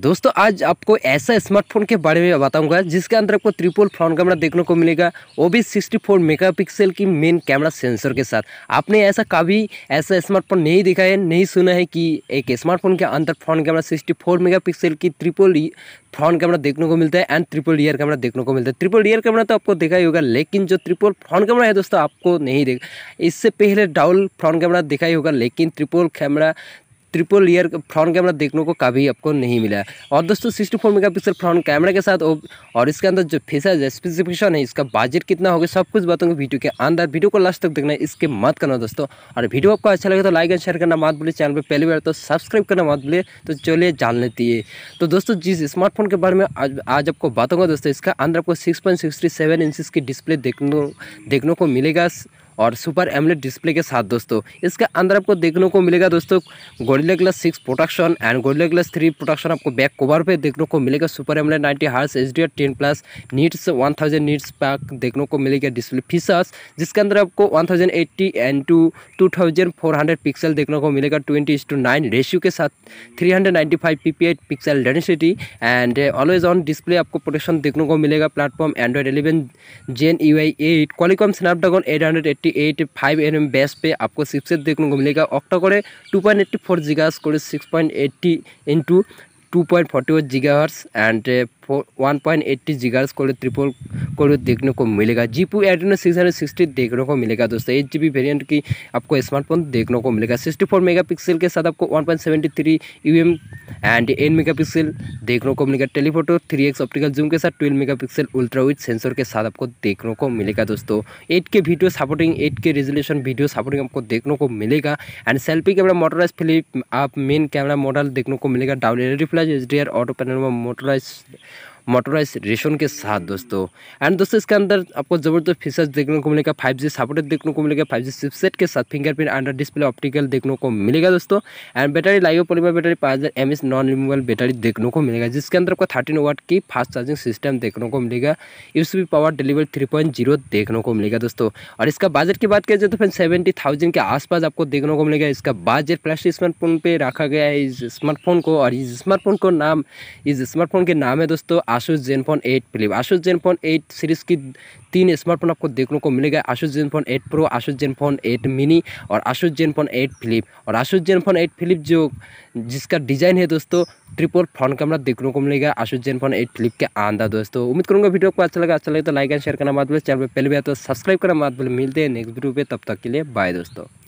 दोस्तों आज आपको ऐसा स्मार्टफोन के बारे में बताऊंगा जिसके अंदर आपको ट्रिपल फ्रंट कैमरा देखने को मिलेगा वो भी सिक्सटी फोर मेगा पिक्सल की मेन कैमरा सेंसर के साथ आपने ऐसा कभी ऐसा स्मार्टफोन नहीं देखा है नहीं सुना है कि एक स्मार्टफोन के अंदर front camera sixty four mega pixel की ट्रिपल फ्रंट कैमरा देखने को मिलता है एंड ट्रिपल रियर कैमरा देखने को मिलता है ट्रिपल रियर कैमरा तो आपको देखा ही होगा लेकिन जो ट्रिपल फ्रंट कैमरा है दोस्तों आपको नहीं देखा इससे पहले डबल फ्रंट कैमरा देखा ही होगा लेकिन ट्रिपल कैमरा ट्रिपल ईयर फ्रंट कैमरा देखने को कभी आपको नहीं मिला है और दोस्तों sixty four mega pixel front camera के साथ और इसके अंदर जो फीसर स्पेसिफिकेशन है इसका बजट कितना होगा सब कुछ बताऊँगा वीडियो के अंदर वीडियो को लास्ट तक देखना इसके मत करना दोस्तों और वीडियो आपको अच्छा लगे तो लाइक एंड शेयर करना मत बोले चैनल पर पहली बार तो सब्सक्राइब करना मत बोले तो चलिए जान लेती है तो दोस्तों जिस स्मार्टफोन के बारे में आज आपको बताऊँगा दोस्तों इसका अंदर आपको six point sixty seven inch की डिस्प्ले देखने को मिलेगा और सुपर एमलेट डिस्प्ले के साथ दोस्तों इसके अंदर आपको देखने को मिलेगा दोस्तों gorilla glass six protection and gorilla glass three protection आपको बैक कवर पे देखने को मिलेगा super AMOLED ninety hertz H D ten plus nits one thousand nits peak देखने को मिलेगा डिस्प्ले फीचर्स जिसके अंदर आपको one thousand eighty and two two thousand four hundred pixel देखने को मिलेगा ट्वेंटी टू नाइन रेशियो के साथ three hundred ninety five P P eight pixel density and always on display आपको प्रोटेक्शन देखने को मिलेगा platform Android eleven Zen U I eight Qualcomm Snapdragon eight hundred fifty eight five N M base पे आपको chipset देखने को मिलेगा octa core two point eighty four giga score six point eighty into two point forty eight giga and one point eighty gigas core triple core देखने को मिलेगा G P six hundred sixty देखने को मिलेगा दोस्तों एट जी बी वेरियंट की आपको smartphone देखने को मिलेगा सिक्सटी फोर मेगा पिक्सल के साथ आपको one point seventy three U M and N mega pixel देखने को मिलेगा telephoto three X optical zoom के साथ twelve mega pixel ultra with sensor के साथ आपको देखने को मिलेगा दोस्तों eight K video supporting eight K resolution video supporting आपको देखने को मिलेगा and selfie camera motorise flip आप मेन कैमरा मॉडल देखने को मिलेगा डाउन रिफ्लाइज H D R auto panel motorise motorise motorisation के साथ दोस्तों एंड दोस्तों इसके अंदर आपको ज़बरदस्त फीचर्स देखने को मिलेगा फाइव जी सपोर्टेड देखने को मिलेगा फाइव जी सिपसेट के साथ फिंगरप्रिंट अंडर डिस्प्ले ऑप्टिकल देखने को मिलेगा दोस्तों and battery life polymer battery पाँच हज़ार M S non removal battery देखने को मिलेगा जिसके अंदर आपको थर्टीन वाट की फास्ट चार्जिंग सिस्टम देखने को मिलेगा इस power delivery three point zero देखने को मिलेगा दोस्तों और इसका बजट की बात करें तो फिर सेवेंटी थाउजेंड के आसपास आपको देखने को मिलेगा इसका बजट प्लस स्मार्टफोन पर रखा गया है इस स्मार्टफोन को और इस स्मार्टफोन को नाम इस स्मार्टफोन के नाम है दोस्तों Asus Zenfone 8 flip Asus Zenfone eight series की तीन स्मार्टफोन आपको देखने को मिलेगा Asus Zenfone eight pro Asus Zenfone eight mini और आसूस जेनफोन एट फ्लिप और आसूस जेनफोन एट फ्लिप जो जिसका डिज़ाइन है दोस्तों ट्रिपल फ्रंट कैमरा देखने को मिलेगा आसूस जेनफोन एट फ्लिप के आंदा दोस्तों उम्मीद करूँगा वीडियो को अच्छा लगा अच्छा लगे तो लाइक एंड शेयर करना मत भूलें चैनल पर पहले भी आया तो सब्सक्राइब करना मत भूलें मिलते हैं नेक्स्ट वीडियो पर तब तक के लिए बाय दोस्तों